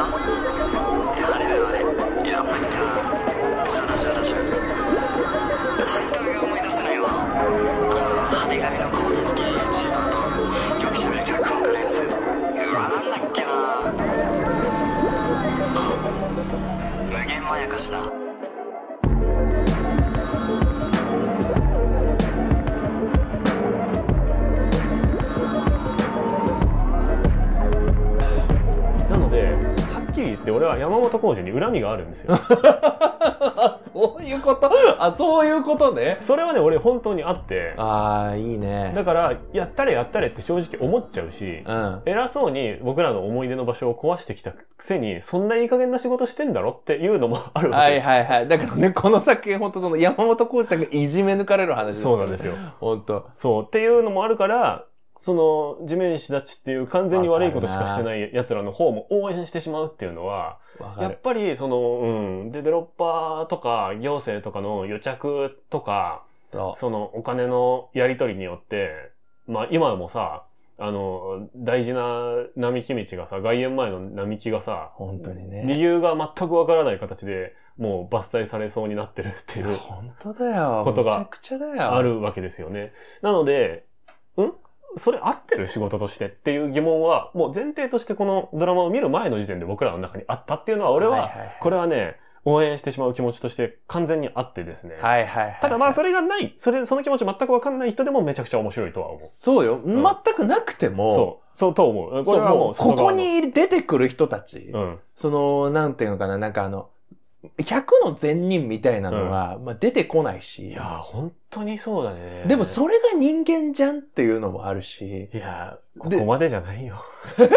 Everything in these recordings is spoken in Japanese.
だあれあれやんなっけそうだそうだそうだタイトルが思い出せないわあの派手紙の考察機 e r とよくしゃべる脚本家のやつうわなんだっけなあ無限まやかしだって俺は山本浩二に恨みがあるんですよ。そういうことあ、そういうことね。それはね、俺本当にあって。ああ、いいね。だから、やったれやったれって正直思っちゃうし、うん、偉そうに僕らの思い出の場所を壊してきたくせに、そんないい加減な仕事してんだろっていうのもあるわけです。はいはいはい。だからね、この作品本当その山本浩二さんがいじめ抜かれる話です、ね、そうなんですよ。本当そう。っていうのもあるから、その、地面師たちっていう完全に悪いことしかしてない奴らの方も応援してしまうっていうのは、やっぱり、その、うん、デベロッパーとか行政とかの予着とか、そのお金のやり取りによって、まあ今もさ、あの、大事な並木道がさ、外苑前の並木がさ、本当にね。理由が全くわからない形で、もう伐採されそうになってるっていう。本当だよ。ことがあるわけですよね。なので、んそれ合ってる仕事としてっていう疑問は、もう前提としてこのドラマを見る前の時点で僕らの中にあったっていうのは、俺は、これはね、応援してしまう気持ちとして完全にあってですね。はいはい、はい、ただまあそれがない、それ、その気持ち全くわかんない人でもめちゃくちゃ面白いとは思う。そうよ。うん、全くなくても。そう。そうと思う。これはもうここに出てくる人たち。うん。その、なんていうのかな、なんかあの、100の善人みたいなのは、まあ出てこないし。いや、本当にそうだね。でもそれが人間じゃんっていうのもあるし。いや、ここまでじゃないよ。そん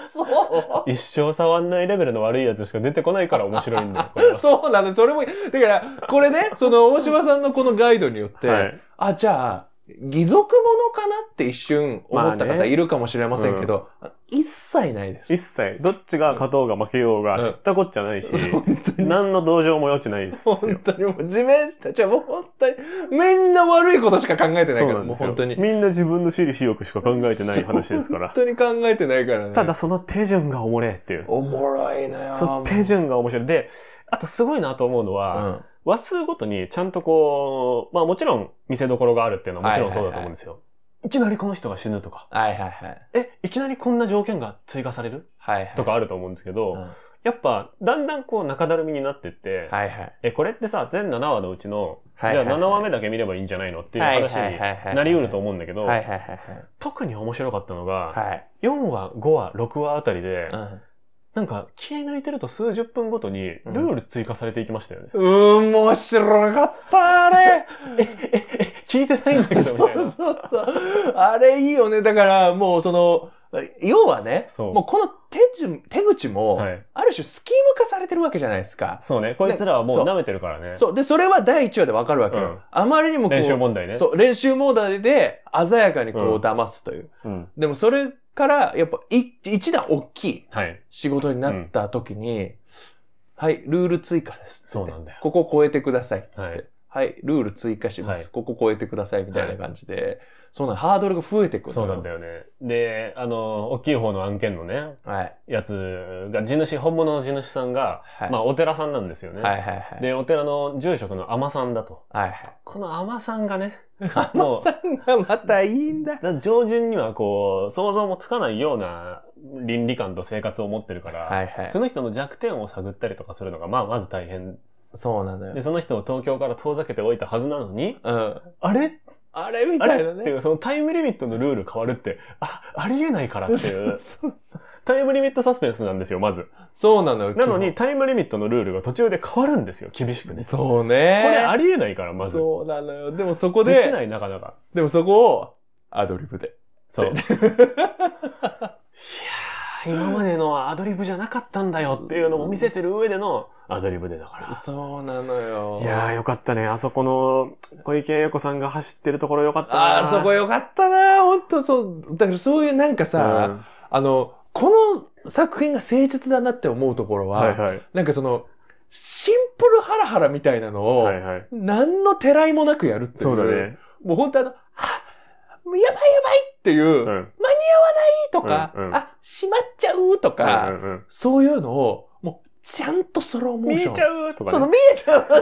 な、そう一生触んないレベルの悪いやつしか出てこないから面白いんだよ。そうなの、それも、だから、これね、その大島さんのこのガイドによって、はい、あ、じゃあ、義足ものかなって一瞬思った方いるかもしれませんけど、まあねうん、一切ないです。一切。どっちが勝とうが負けようが知ったこっちゃないし、う ん、何の同情も余地ないですよ。本当にもう地面したちはもう本当に、みんな悪いことしか考えてないから、もう本当に。みんな自分の私利私欲しか考えてない話ですから。本当に考えてないからね。ただその手順がおもれっていう。おもろいなそ手順が面白い。で、あとすごいなと思うのは、うん話数ごとにちゃんとこう、まあもちろん見せどころがあるっていうのはもちろんそうだと思うんですよ。はいはいはいいきなりこの人が死ぬとか。はいはいはい。え、いきなりこんな条件が追加されるはいはい。とかあると思うんですけど、うん、やっぱ、だんだんこう中だるみになってって、はいはい。え、これってさ、全7話のうちの、じゃあ7話目だけ見ればいいんじゃないのっていう話になりうると思うんだけど、はいはいはい、特に面白かったのが、はい、4話、5話、6話あたりで、うんなんか、気抜いてると数十分ごとに、ルール追加されていきましたよね。うん、面白かったあれ え、え、え、聞いてないんだけど、みたいな。そうそうそう。あれいいよね。だから、もうその、要はね、もうこの手順、手口も、はい、ある種スキーム化されてるわけじゃないですか。そうね。こいつらはもう舐めてるからね。そう。で、それは第1話でわかるわけよ、うん、あまりにもこう。練習問題ね。そう。練習問題で鮮やかにこう騙すという。うん、うん、でもそれから、やっぱ一、段大きい仕事になった時に、はいはい、ルール追加です。そうなんだよ。ここを超えてください。はい。はい、ルール追加します。はい、ここ超えてください。みたいな感じで、そうなの、ハードルが増えてくる。そうなんだよね。で、あの、大きい方の案件のね、はい、やつが、地主、本物の地主さんが、はい、まあ、お寺さんなんですよね。はいはいはい、で、お寺の住職の尼さんだと。はいはい、この尼さんがね、もう、さんがまたいいんだ。だ上旬にはこう、想像もつかないような倫理観と生活を持ってるから、はいはい、その人の弱点を探ったりとかするのが、まあ、まず大変。そうなのよ。で、その人を東京から遠ざけておいたはずなのに、うん、あれあれみたいなね。そのタイムリミットのルール変わるって、あ、ありえないからっていう。そうそうタイムリミットサスペンスなんですよ、まず。そうなのよ。なのに、タイムリミットのルールが途中で変わるんですよ、厳しくね。そうね。これありえないから、まず。そうなのよ。でもそこで。できない、なかなか。でもそこを、アドリブで。そう。いや 今までのアドリブじゃなかったんだよっていうのも見せてる上でのアドリブでだから。そうなのよ。いやーよかったね。あそこの小池栄子さんが走ってるところよかったな。あそこよかったな。本当そう。だからそういうなんかさ、うん、あの、この作品が誠実だなって思うところは、はいはい、なんかその、シンプルハラハラみたいなのを、はいはい、何のてらいもなくやるっていう。そうだね。もう本当あの、あ、やばいやばいっていう、うん、間に合わないとか、うんうん、あ、しまっちゃうとか、うんうんうん、そういうのを、もう、ちゃんとスロモーション。見えちゃうとか、ね、その見えちゃうバ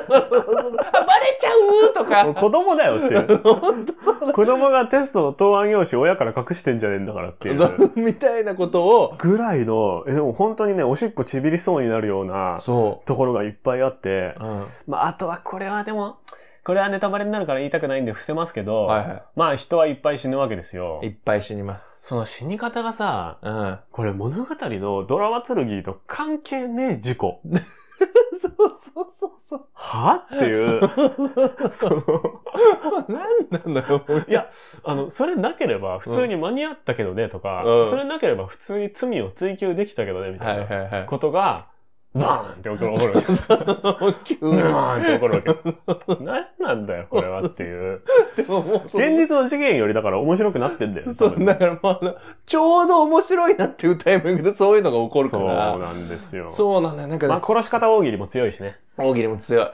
レちゃうとか。子供だよって 子供がテストの答案用紙親から隠してんじゃねえんだからっていう。みたいなことを。ぐらいの、え、でも本当にね、おしっこちびりそうになるような。そう。ところがいっぱいあって。うん、まあ、あとはこれはでも、これはネタバレになるから言いたくないんで伏せますけど、はいはい、まあ人はいっぱい死ぬわけですよ。いっぱい死にます。その死に方がさ、うん、これ物語のドラマ剣と関係ねえ事故。そうそうそうそう。はっていう。その、何なんだろう。いや、あの、それなければ普通に間に合ったけどねとか、うん、それなければ普通に罪を追求できたけどねみたいなことが、バーンって怒る、るわけです。バーンって怒るわけです。何なんだよ、これはっていう。でももう現実の事件よりだから面白くなってんだよ。そう、だからもうあちょうど面白いなっていうタイミングでそういうのが起こるから。そうなんですよ。そうなんだよ。なんか、まあ、殺し方大喜利も強いしね。大喜利も強い。いや、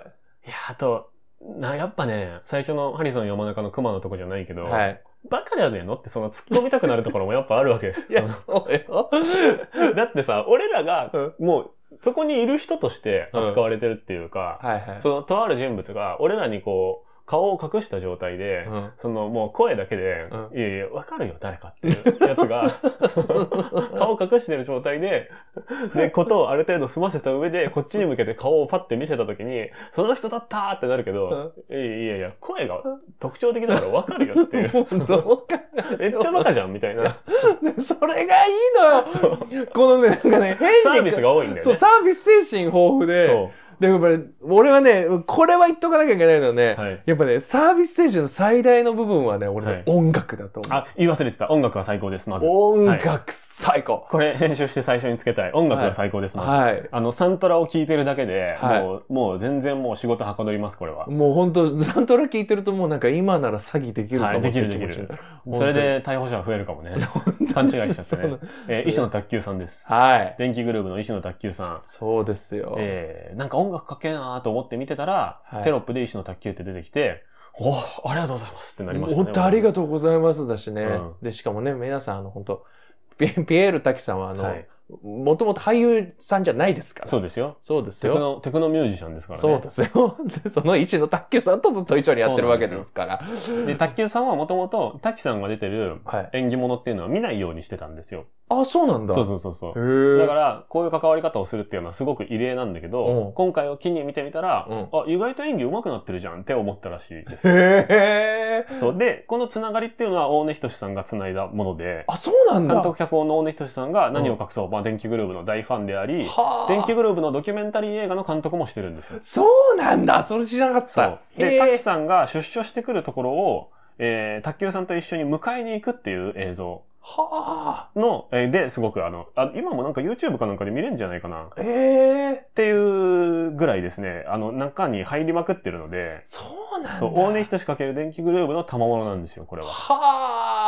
あと、な、やっぱね、最初のハリソン山中の熊のとこじゃないけど、はい、バカじゃねえのってその突っ込みたくなるところもやっぱあるわけです。いや、そうよ。だってさ、俺らが、もう、そこにいる人として扱われてるっていうか、うんはいはい、そのとある人物が、俺らにこう、顔を隠した状態で、うん、そのもう声だけで、うん、いやいや、わかるよ、誰かっていうやつが、顔を隠してる状態で、で、ことをある程度済ませた上で、こっちに向けて顔をパッて見せた時に、その人だったってなるけど、いやいやいや、声が特徴的だからわかるよっていう。めっちゃバカじゃん、みたいな。それがいいのよこのね、なんかね、変に。サービスが多いんだよね。そう、サービス精神豊富で。そう。でもやっぱり、俺はね、これは言っとかなきゃいけないのはね、はい、やっぱね、サービスステージの最大の部分はね、俺ね、音楽だと思う。あ、言い忘れてた。音楽は最高です、まず。音楽最高、はい、これ編集して最初につけたい。音楽は最高です、まず。はい。あの、サントラを聴いてるだけで、もう、もう全然もう仕事はかどります、これは。もう本当サントラ聴いてるともうなんか今なら詐欺できるかも、はい、できるできる。それで逮捕者は増えるかもね。勘違いしちゃってね。えー、石野卓球さんです。はい。電気グループの石野卓球さん。そうですよ。えー、なんか音音楽かけえなと思って見てたら、はい、テロップで石の卓球って出てきて、おありがとうございますってなりましたね。本当ありがとうございますだしね。うん、で、しかもね、皆さん、あの、本当ピエール滝さんは、あの、はい、もともと俳優さんじゃないですから。そうですよ。そうですよ。テクノ、テクノミュージシャンですからね。そうですよ。で、その一の卓球さんとずっと一緒にやってるわけですから。で卓球さんはもともと、滝さんが出てる演技物っていうのは見ないようにしてたんですよ。はい、あ、そうなんだ。そうそうそうそう。だから、こういう関わり方をするっていうのはすごく異例なんだけど、うん、今回を機に見てみたら、うん、あ、意外と演技上手くなってるじゃんって思ったらしいです。へー。そう。で、このつながりっていうのは大根仁さんが繋いだもので、あ、そうなんだ。監督脚本の大根仁さんが何を隠そう、うんまあ、電気グルーブの大ファンであり、電気グルーブのドキュメンタリー映画の監督もしてるんですよ。そうなんだそれ知らなかった。で、タキさんが出所してくるところを、えー、卓球さんと一緒に迎えに行くっていう映像。はあ。の、えー、で、すごくあのあ、今もなんか YouTube かなんかで見れるんじゃないかな。ええー、っていうぐらいですね、あの、中に入りまくってるので。そうなんだ。そう、大根等しかける電気グルーブの賜物なんですよ、これは。は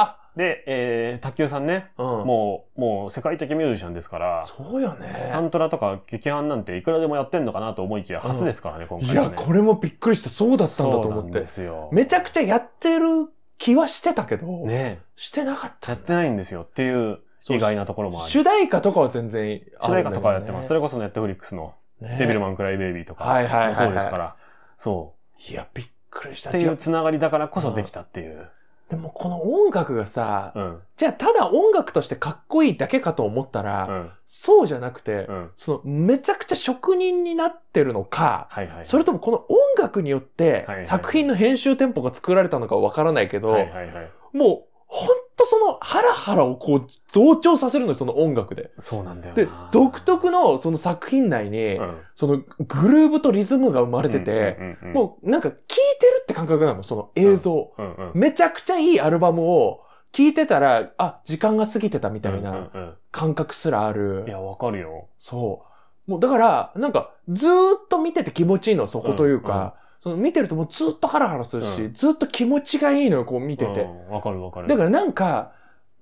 あ。で、えー、卓球さんね、うん、もう、もう世界的ミュージシャンですから、そうよね。サントラとか劇伴なんていくらでもやってんのかなと思いきや、初ですからね、うん、今回、ね、いや、これもびっくりした。そうだったんだと思って。ですよ。めちゃくちゃやってる気はしてたけど、ねしてなかった。やってないんですよっていう意外なところもある。主題歌とかは全然、ね、主題歌とかやってます。それこそネットフリックスの、デビルマンクライベイビーとか、はいはいはい、はい、そうですから、そう。いや、びっくりした。っていうつながりだからこそできたっていう。でもこの音楽がさ、うん、じゃあただ音楽としてかっこいいだけかと思ったら、うん、そうじゃなくて、うん、そのめちゃくちゃ職人になってるのか、はいはいはい、それともこの音楽によって作品の編集テンポが作られたのかわからないけど、はいはいはい、もう本とそのハラハラをこう増長させるのよ、その音楽で。そうなんだよで、独特のその作品内に、うん、そのグルーブとリズムが生まれてて、もうなんか聴いてるって感覚なの、その映像、めちゃくちゃいいアルバムを聴いてたら、あ、時間が過ぎてたみたいな感覚すらある。うんうんうん、いや、わかるよ。そう。もうだから、なんかずっと見てて気持ちいいの、そこというか。うんうんその見てるともうずっとハラハラするし、うん、ずっと気持ちがいいのよ、こう見てて。わ、かるわかる。だからなんか、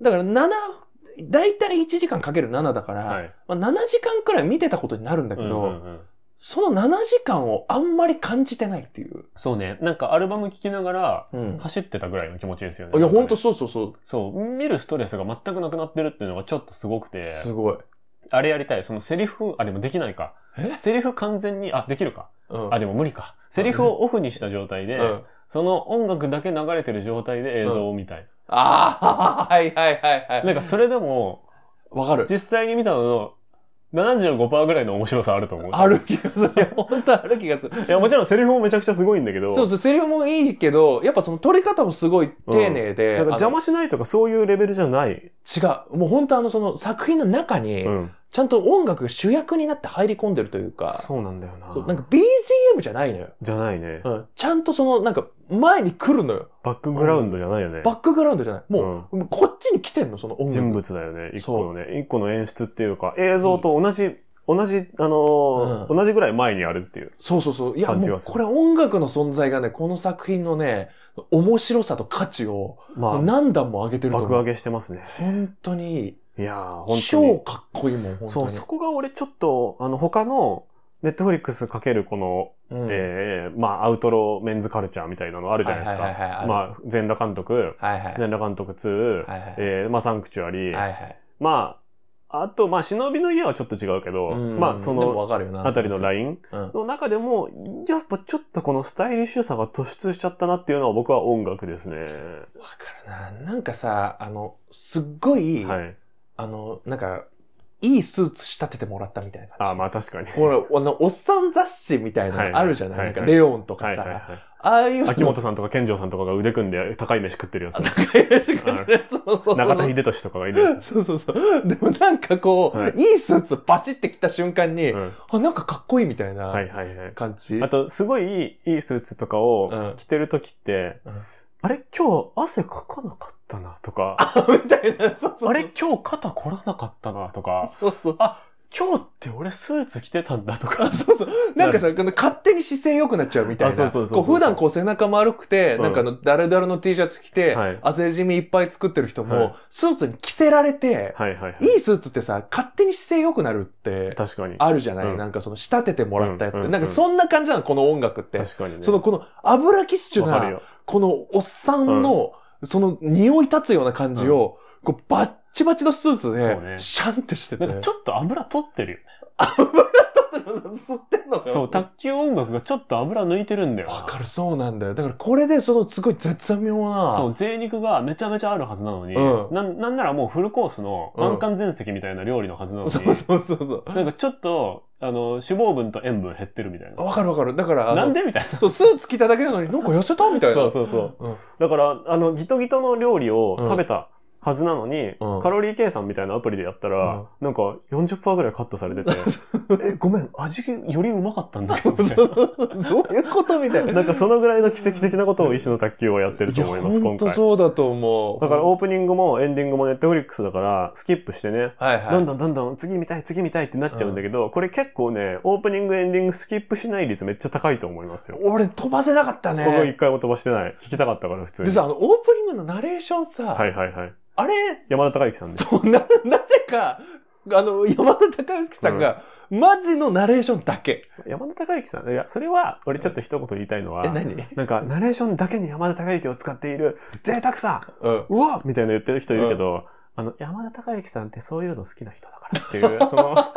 だから7、だいたい1時間かける7だから、はい、まあ、7時間くらい見てたことになるんだけど、うんうんうんその7時間をあんまり感じてないっていう。そうね。なんかアルバム聴きながら、走ってたぐらいの気持ちですよね。うん、いや、ほんとそうそうそう。そう。見るストレスが全くなくなってるっていうのがちょっとすごくて。すごい。あれやりたい。そのセリフ、あ、でもできないか。えセリフ完全に、あ、できるか。うん、あ、でも無理か。セリフをオフにした状態で、うんその音楽だけ流れてる状態で映像を見たい。ああ、はいはいはいはい。なんかそれでも、わかる。実際に見たのの、75%ぐらいの面白さあると思う。ある気がする。いや、本当ある気がする。いや、もちろんセリフもめちゃくちゃすごいんだけど。そうそう、セリフもいいけど、やっぱその撮り方もすごい丁寧で。うん、邪魔しないとかそういうレベルじゃない。違う。もう本当あの、その作品の中に、うんちゃんと音楽が主役になって入り込んでるというか。そうなんだよな。そうなんか BGM じゃないのよ。じゃないね。うん。ちゃんとその、なんか、前に来るのよ。バックグラウンドじゃないよね。バックグラウンドじゃない。もう、うん、こっちに来てんの、その音楽。人物だよね。一個のね。一個の演出っていうか、映像と同じ、うん同じ、あのーうん、同じぐらい前にあるっていう。そうそうそう。いや、もうこれ音楽の存在がね、この作品のね、面白さと価値を、まあ、何段も上げてると思う。爆上げしてますね。本当にいや本当超かっこいいもん、に。そう、そこが俺ちょっと、あの、他の、ネットフリックスかけるこの、うん、ええー、まあ、アウトローメンズカルチャーみたいなのあるじゃないですか。はいはいはいまあ、全裸監督、はいはい、全裸監督2、はいはい、ええー、まあ、サンクチュアリー、はいはい、まあ、あと、まあ、忍びの家はちょっと違うけど、うんまあ、その、あたりのラインの中でも、やっぱちょっとこのスタイリッシュさが突出しちゃったなっていうのは僕は音楽ですね。わかるな。なんかさ、あの、すっごい、はい、あの、なんか、いいスーツ仕立ててもらったみたいな感じ。あ、まあ確かに。ほら、あの、おっさん雑誌みたいなのあるじゃないはいはいはい、なんか、レオンとかさ、はいはいはい、ああいう。秋元さんとか健城さんとかが腕組んで高い飯食ってるやつ。高い飯食ってるやつ。そうそう中田秀俊とかがいるやつ。そうそうそう。でもなんかこう、はい、いいスーツバシってきた瞬間に、うん、あ、なんかかっこいいみたいな感じ。はいはいはい、あと、すごいいいスーツとかを着てるときって、うんあれ今日汗かかなかったなとか、あ、みたいな。そうそうそうあれ今日肩凝らなかったなとか、そうそう。あ、今日って俺スーツ着てたんだとか。そうそう。なんかさ、勝手に姿勢良くなっちゃうみたいな。そうそうそう普段こう背中丸くて、なんかの、ダルダルの T シャツ着て、汗染みいっぱい作ってる人も、スーツに着せられて、いいスーツってさ、勝手に姿勢良くなるって、確かに。あるじゃない、なんかその仕立ててもらったやつって。なんかそんな感じなの、この音楽って。確かに、ね、その、この油キッシュな、このおっさんの、その匂い立つような感じを、こうバッチバチのスーツそうねシャンってしてて。なんかちょっと油取ってるよね。油取ってるの吸ってんのかよそう、卓球音楽がちょっと油抜いてるんだよわかる、そうなんだよ。だからこれで、そのすごい絶妙な。そう、贅肉がめちゃめちゃあるはずなのに、うんなん、なんならもうフルコースの満館全席みたいな料理のはずなのに、そうそうそうそなんかちょっと、あの、脂肪分と塩分減ってるみたいな。わかるわかる。だから、なんでみたいな。そう、スーツ着ただけなのになんか痩せたみたいな。そうそうそう。うんだから、あの、ギトギトの料理を食べたはずなのに、うんカロリー計算みたいなアプリでやったら、うんなんか40%ぐらいカットされてて、え、ごめん、味よりうまかったんだけど、みたいな。どういうことみたいな。なんかそのぐらいの奇跡的なことを石の卓球はやってると思います、本今当回。そうだと思う。だからオープニングもエンディングもネットフリックスだから、スキップしてね、はいはい。どんどんどんどん次見たい、次見たいってなっちゃうんだけど、これ結構ね、オープニング、エンディング、スキップしない率めっちゃ高いと思いますよ。俺飛ばせなかったこの一回も飛ばしてない。聞きたかったから、普通に。でさ、あの、オープニングのナレーションさ、はいはいはい。あれ山田孝之さんです。な、なぜか、あの、山田孝之さんが、マジのナレーションだけ。山田孝之さん、いや、それは、俺ちょっと一言言いたいのは、え、何なんか、ナレーションだけに山田孝之を使っている、贅沢さ、うん、うわみたいな言ってる人いるけど、あの、山田孝之さんってそういうの好きな人だから。からっていう、その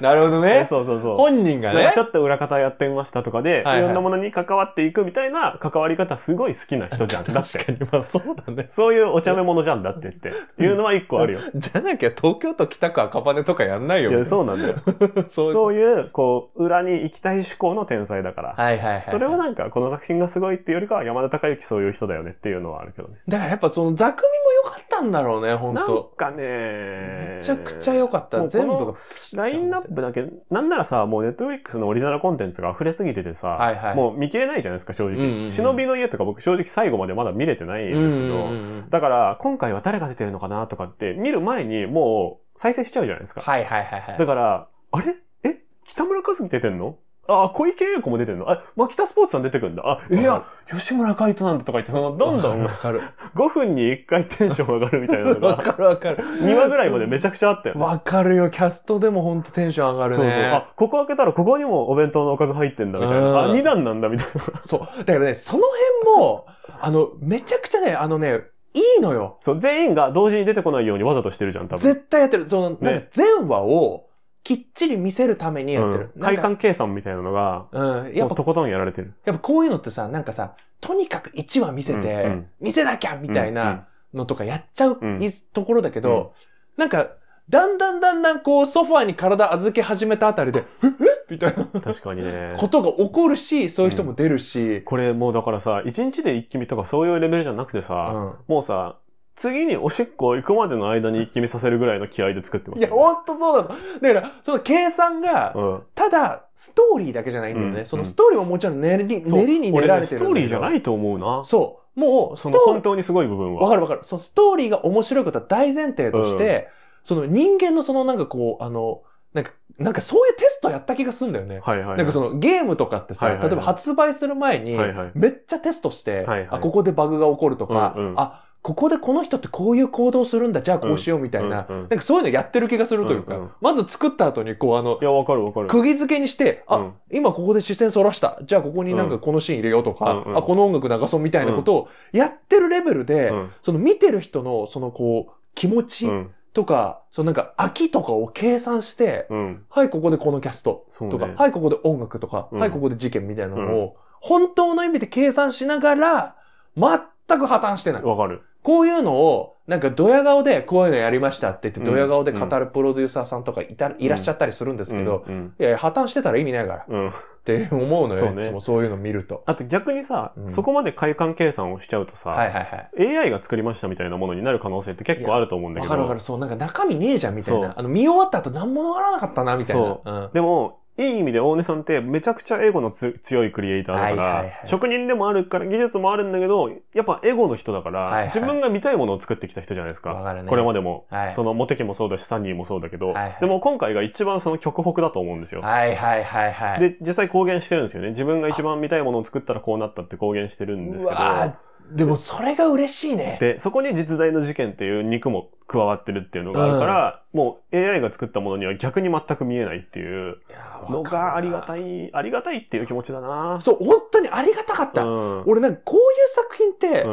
なるほどね。そうそうそう。本人がね。ちょっと裏方やってみましたとかで、はいはい、いろんなものに関わっていくみたいな関わり方すごい好きな人じゃん。だって。確かに、まあそうだね。そういうお茶目者じゃんだって言って。いうのは一個あるよ。じゃなきゃ東京都北区赤羽とかやんないよ。いや、そうなんだよ。そういう、こう、裏に行きたい思考の天才だから。はいはいはい、はい、それはなんか、この作品がすごいっていうよりかは山田孝之そういう人だよねっていうのはあるけどね。だからやっぱその、ざくみも良かったんだろうね、本当なんかね、めちゃくちゃ良かった。全部が。ラインナップだけ、なんならさ、もうネットフリックスのオリジナルコンテンツが溢れすぎててさ、はいはい、もう見切れないじゃないですか、正直。うんうんうん、忍びの家とか僕正直最後までまだ見れてないんですけど、うんうんうん、だから今回は誰が出てるのかなとかって、見る前にもう再生しちゃうじゃないですか。はいはいはい、はい。だから、あれえ北村和樹出てんのあ、小池栄子も出てるのあ、牧田スポーツさん出てくるんだ。あ、いや、吉村海斗なんだとか言って、その、どんどん、わかる。5分に1回テンション上がるみたいなのが。わかるわかる。2話ぐらいまでめちゃくちゃあったよ、ね。わかるよ。キャストでもほんとテンション上がるね。そうそう。あ、ここ開けたらここにもお弁当のおかず入ってんだみたいな。あ、2段なんだみたいな。そう。だからね、その辺も、あの、めちゃくちゃね、あのね、いいのよ。そう、全員が同時に出てこないようにわざとしてるじゃん、多分。絶対やってる。その、ね、なんか全話を、きっちり見せるためにやってる。うん、快感計算みたいなのが、うん、やっぱとことんやられてる。やっぱこういうのってさ、なんかさ、とにかく1話見せて、うんうん、見せなきゃみたいなのとかやっちゃう、ところだけど、うん、なんか、だんだんだんだんこうソファーに体預け始めたあたりで、ええみたいな。確かにね。ことが起こるし、そういう人も出るし。うん、これもうだからさ、一日で一気見とかそういうレベルじゃなくてさ、うん、もうさ、次におしっこ行くまでの間に一気見させるぐらいの気合で作ってます、ね、いや、ほんとそうだ。だから、その計算が、うん、ただ、ストーリーだけじゃないんだよね。うん、そのストーリーももちろん練り、練りに練られてる、ストーリーじゃないと思うな。そう。もう、その本当にすごい部分は。わかるわかる。そのストーリーが面白いことは大前提として、その人間のそのなんかこう、あの、なんか、なんかそういうテストやった気がするんだよね。はいはい、はい、なんかそのゲームとかってさ、はいはいはい、例えば発売する前に、めっちゃテストして、はいはい、あ、ここでバグが起こるとか、うんうん、あ、ここでこの人ってこういう行動するんだ、じゃあこうしようみたいな、うんなんかそういうのやってる気がするというか、うんうん、まず作った後にこうあの、いや、わかるわかる。釘付けにして、あ、うん、今ここで視線そらした、じゃあここになんかこのシーン入れようとか、うんあ、この音楽流そうみたいなことをやってるレベルで、うん、その見てる人のそのこう、気持ち、とか、そのなんか、飽きとかを計算して、うん、はい、ここでこのキャストとか、ね、はい、ここで音楽とか、うん、はい、ここで事件みたいなのを、本当の意味で計算しながら、全く破綻してない。わかる。こういうのを、なんかドヤ顔でこういうのやりましたって言って、ドヤ顔で語るプロデューサーさんとかいた、いらっしゃったりするんですけど、いや、破綻してたら意味ないから。うんって思うのよ、そうね、いつもそういうの見ると。あと逆にさ、そこまで快感計算をしちゃうとさ、はいはいはい、AI が作りましたみたいなものになる可能性って結構あると思うんだけど。わかるわかる、そう、なんか中身ねえじゃんみたいな。あの見終わった後何もわからなかったな、みたいな。そう。でも、いい意味で大根さんってめちゃくちゃエゴの強いクリエイターだから、はいはいはい、職人でもあるから、技術もあるんだけど、やっぱエゴの人だから、はいはい、自分が見たいものを作ってきた人じゃないですか。ね、これまでも、はい、そのモテキもそうだし、サニーもそうだけど、はいはい、でも今回が一番その極北だと思うんですよ。はいはいはいはい。で、実際公言してるんですよね。自分が一番見たいものを作ったらこうなったって公言してるんですけど。でもそれが嬉しいね。で、そこに実在の事件っていう肉も加わってるっていうのがあるから、うん、もう AI が作ったものには逆に全く見えないっていうのがありがたい、ありがたいっていう気持ちだなそう、本当にありがたかった。うん、俺なんかこういう作品って、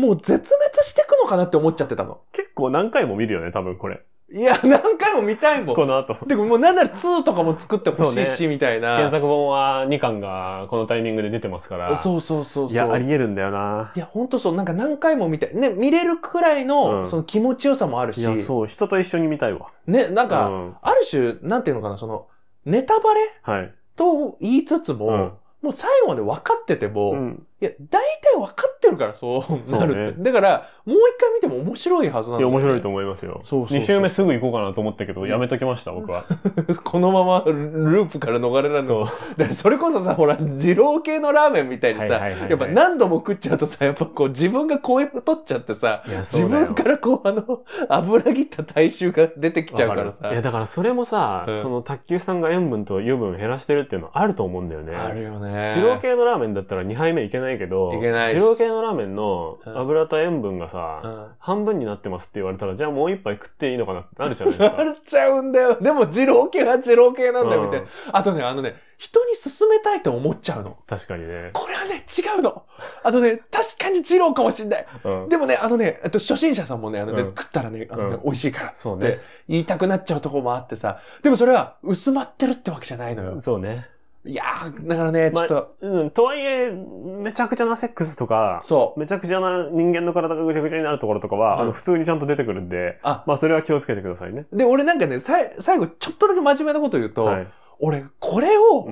もう絶滅してくのかなって思っちゃってたの。結構何回も見るよね、多分これ。いや、何回も見たいもん。この後。でももうなんなら2とかも作ってほしいし、ね、みたいな。原作本は2巻がこのタイミングで出てますから。そうそうそうそう。いや、あり得るんだよな。いや、ほんとそう、なんか何回も見たい。ね、見れるくらいの、うん、その気持ちよさもあるし。いや、そう、人と一緒に見たいわ。ね、なんか、うん、ある種、なんていうのかな、その、ネタバレはい。と言いつつも、うん、もう最後まで分かってても、うんや、大体分かってるから、そうなるって。ね、だから、もう一回見ても面白いはずなんだ、ね、いや、面白いと思いますよ。そうそう週目すぐ行こうかなと思ったけど、やめときました、僕は。このままループから逃れられる。そう。だから、それこそさ、ほら、二郎系のラーメンみたいにさ、やっぱ何度も食っちゃうとさ、やっぱこう、自分が声を取っちゃってさ、自分からこう、あの、油切った体臭が出てきちゃうからさ。いや、だからそれもさ、うん、その、卓球さんが塩分と油分減らしてるっていうのはあると思うんだよね。あるよね。二郎系のラーメンだったら2杯目いけないいけど、いけないし二郎系のラーメンの油と塩分がさ、うん半分になってますって言われたら、じゃあもう一杯食っていいのかなってなるじゃないです なるっちゃうんだよ。でも、二郎系は二郎系なんだよ、みたいな。あとね、あのね、人に勧めたいと思っちゃうの。確かにね。これはね、違うの。あのね、確かに二郎かもしんない。うん。でもね、あのね、えっと、初心者さんもね、あのね、うん食ったらね、あのね、うん美味しいから、そうっねて言いたくなっちゃうとこもあってさ。でもそれは、薄まってるってわけじゃないのよ。そうね。いやー、だからね、ちょっと、まあ、うん、とはいえ、めちゃくちゃなセックスとか、そう。めちゃくちゃな人間の体がぐちゃぐちゃになるところとかは、うん、あの、普通にちゃんと出てくるんで、あまあ、それは気をつけてくださいね。で、俺なんかね、さ最後、ちょっとだけ真面目なこと言うと、はい、俺、これを、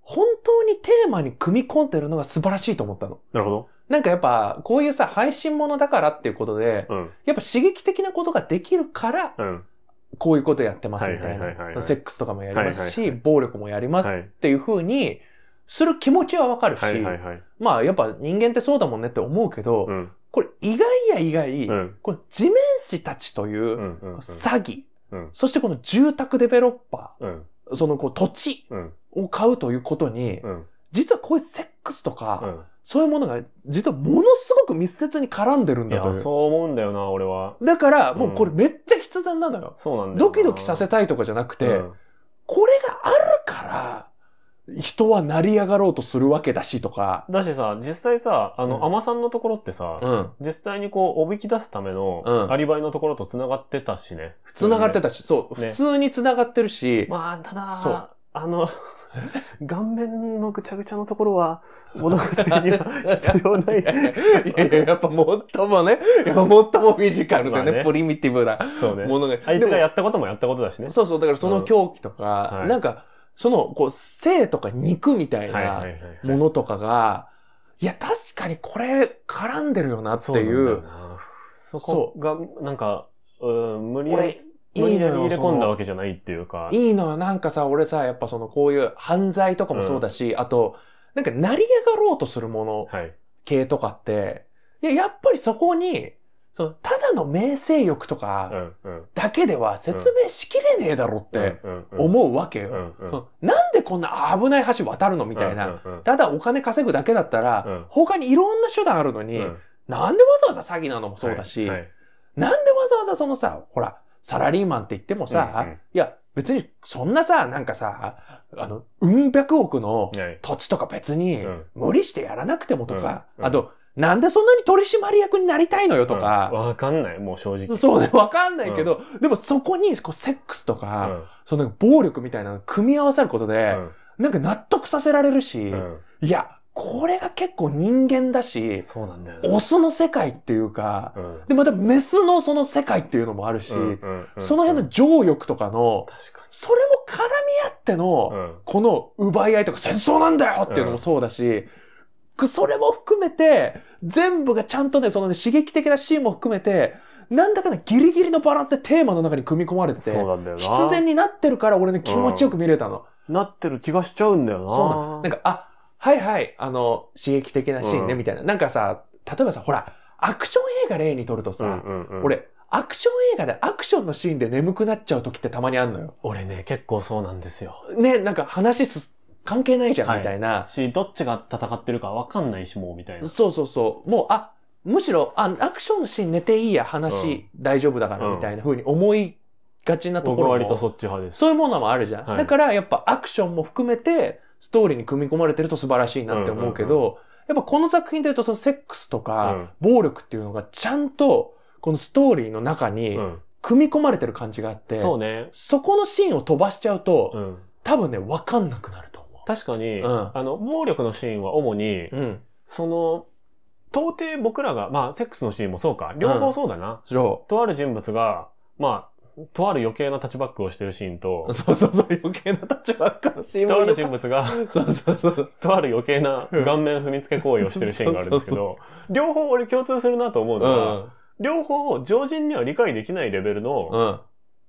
本当にテーマに組み込んでるのが素晴らしいと思ったの。なるほど。なんかやっぱ、こういうさ、配信ものだからっていうことで、うん、やっぱ刺激的なことができるから、うんこういうことやってますみたいな。セックスとかもやりますし、暴力もやりますっていうふうに、する気持ちはわかるし、まあやっぱ人間ってそうだもんねって思うけど、うん、これ意外や意外、うん、この地面師たちという詐欺、そしてこの住宅デベロッパー、そのこう土地を買うということに、実はこういうセックスとか、うんそういうものが、実はものすごく密接に絡んでるんだとそう思うんだよな、俺は。だから、もうこれめっちゃ必然なのよ。そうなんだドキドキさせたいとかじゃなくて、うん、これがあるから、人は成り上がろうとするわけだしとか。だしさ、実際さ、あの、うん、甘さんのところってさ、うん、実際にこう、おびき出すための、アリバイのところと繋がってたしね。繋がってたし、そう。ね、普通に繋がってるし。まあ、ただ、あの、顔面のぐちゃぐちゃのところは物語には必要ない。いやいや、やっぱ最もね、もっと最もフィジカルでね、ねプリミティブなものが、ね。あいつがやったこともやったことだしね。そうそう、だからその狂気とか、うんはい、なんか、その、こう、性とか肉みたいなものとかが、いや、確かにこれ絡んでるよなっていう。そこが、なんか、うん、無理やり無理やり入れ込んだわけじゃないっていうか。いいのよ。なんかさ、俺さ、やっぱその、こういう犯罪とかもそうだし、うん、あと、なんか成り上がろうとするもの系とかって、はい、ややっぱりそこに、そのただの名声欲とかだけでは説明しきれねえだろって思うわけよ。なんでこんな危ない橋渡るのみたいな。ただお金稼ぐだけだったら、他にいろんな手段あるのに、なんでわざわざ詐欺なのもそうだし、なんでわざわざそのさ、ほら、サラリーマンって言ってもさ、うんうん、いや、別にそんなさ、なんかさ、あの、うん百億の土地とか別に無理してやらなくてもとか、うんうん、あと、なんでそんなに取締役になりたいのよとか。わ、うん、かんない、もう正直。そうね、わかんないけど、でもそこにこうセックスとか、その暴力みたいなの組み合わさることで、なんか納得させられるし、いや、これが結構人間だし、そうなんだよ、ね、オスの世界っていうか、うん、で、またメスのその世界っていうのもあるし、その辺の情欲とかの、確かに。それも絡み合っての、うん、この奪い合いとか戦争なんだよっていうのもそうだし、うん、それも含めて、全部がちゃんとね、そのね、刺激的なシーンも含めて、なんだかね、ギリギリのバランスでテーマの中に組み込まれてて、そうなんだよな。必然になってるから俺ね、気持ちよく見れたの。なってる気がしちゃうんだよな。そうなん。なんか、あ、はいはい、あの、刺激的なシーンね、みたいな。なんかさ、例えばさ、ほら、アクション映画例にとるとさ、俺、アクション映画でアクションのシーンで眠くなっちゃう時ってたまにあんのよ。俺ね、結構そうなんですよ。ね、なんか話す、関係ないじゃん、みたいな。し、どっちが戦ってるかわかんないし、もう、みたいな。そうそうそう。もう、あ、むしろ、あ、アクションのシーン寝ていいや、話、うん、大丈夫だから、みたいな風に思いがちなところも。割とそっち派です。そういうものもあるじゃん。はい、だから、やっぱアクションも含めて、ストーリーに組み込まれてると素晴らしいなって思うけど、やっぱこの作品で言うとそのセックスとか暴力っていうのがちゃんとこのストーリーの中に組み込まれてる感じがあって、そうね。そこのシーンを飛ばしちゃうと、うん、多分ね、わかんなくなると思う。確かに、うん、あの、暴力のシーンは主に、うん、その、到底僕らが、まあ、セックスのシーンもそうか、両方そうだな。とある人物が、まあ、とある余計なタッチバックをしてるシーンと、そうそうそう、余計なタッチバックのシーンとある人物が、そうそうそう。とある余計な顔面踏みつけ行為をしてるシーンがあるんですけど、両方俺共通するなと思うのは、うん、両方常人には理解できないレベルの、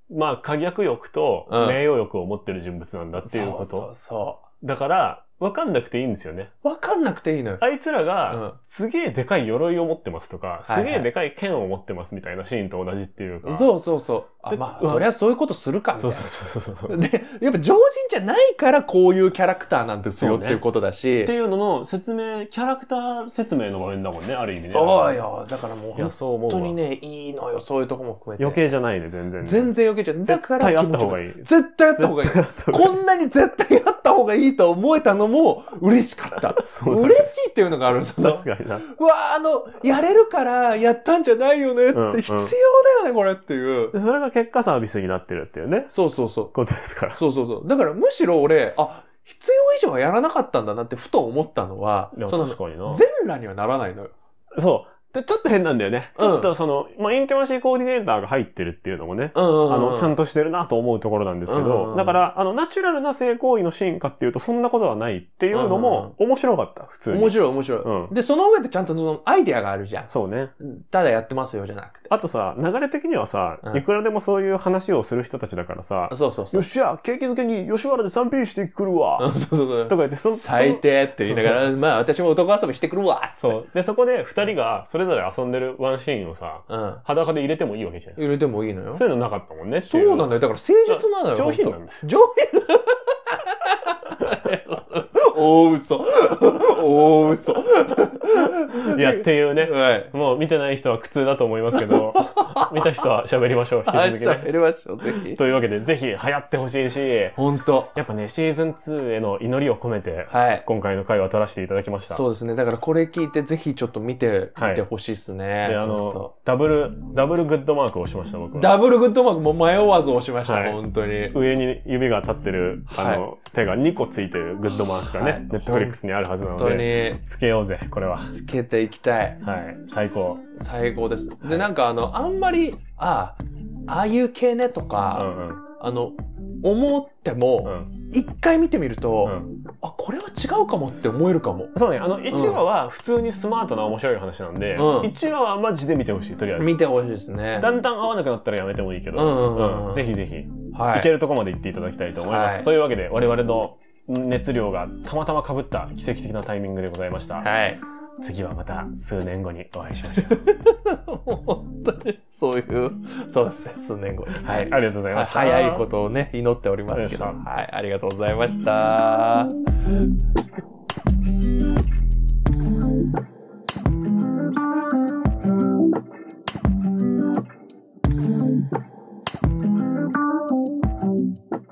うん、まあ、可逆欲と名誉欲を持ってる人物なんだっていうこと。そうそうそうだから、わかんなくていいんですよね。わかんなくていいのよ。あいつらが、すげえでかい鎧を持ってますとか、すげえでかい剣を持ってますみたいなシーンと同じっていうか。そうそうそう。あまあ、そりゃそういうことするかそうそうそうそう。で、やっぱ常人じゃないからこういうキャラクターなんですよ、ね、っていうことだし。っていうのの説明、キャラクター説明の場面だもんね、ある意味ね。そうよ。だからもう本当にね、いいのよ、そういうとこも含めて。余計じゃないね、全然、ね。全然余計じゃない。だから、絶対やった方がいい。絶対やった方がいい。こんなに絶対やった方がいいと思えたのも嬉しかった。嬉しいっていうのがあるんだ確かにな。うわあの、やれるからやったんじゃないよね、つって、必要だよね、これっていう、それが結果サービスになってるっていうね。そうそうそう。ことですから。そうそうそう。だからむしろ俺、あ、必要以上はやらなかったんだなってふと思ったのは、その全裸にはならないのよ。そう。で、ちょっと変なんだよね。ちょっとその、まあ、インテマシーコーディネーターが入ってるっていうのもね、あの、ちゃんとしてるなと思うところなんですけど、だから、あの、ナチュラルな性行為の進化っていうと、そんなことはないっていうのも、面白かった、普通に。面白い、面白い。で、その上でちゃんとその、アイデアがあるじゃん。そうね。ただやってますよ、じゃなくて。あとさ、流れ的にはさ、いくらでもそういう話をする人たちだからさ、そうそうよっしゃ、景気づけに吉原で 3P してくるわ。そうそうそう。とか言って、その、最低って言いながら、まあ、私も男遊びしてくるわ。そう。で、そこで、二人が、それぞれ遊んでるワンシーンをさ、うん、裸で入れてもいいわけじゃないですか。入れてもいいのよ。そういうのなかったもんね。そうなんだよ。だから誠実なのよ。上品なんです。上品大 嘘。大 嘘。いや、っていうね。はい。もう見てない人は苦痛だと思いますけど、見た人は喋りましょう、引き続きね。喋りましょう、ぜひ。というわけで、ぜひ流行ってほしいし、本当やっぱね、シーズン2への祈りを込めて、はい。今回の回は撮らせていただきました。そうですね。だからこれ聞いて、ぜひちょっと見て、はい、見てほしいですね。で、あの、ダブル、ダブルグッドマークを押しました、僕は。ダブルグッドマークも迷わず押しました、はい、本当に。上に指が立ってる、あの、はい、手が2個ついてるグッドマークがね、ネットフリックスにあるはずなので、本当に。つけようぜ、これは。つけてい行きたい。はい、最高。最高です。で、なんかあの、あんまり、ああ、ああいう系ねとか、うんうん、あの、思っても、一、うん、回見てみると、うん、あ、これは違うかもって思えるかも。そうね、あの、1話は普通にスマートな面白い話なんで、うん、1話はマジで見てほしい、とりあえず。見てほしいですね。だんだん合わなくなったらやめてもいいけど、ぜひぜひ、はい、いけるとこまで行っていただきたいと思います。はい、というわけで、我々の熱量がたまたま被った奇跡的なタイミングでございました。はい次はまた数年後にお会いしましょう。本当にそういう、そうですね、数年後。はい、ありがとうございました。早いことをね、祈っておりますけど。はい、ありがとうございました。Thank you.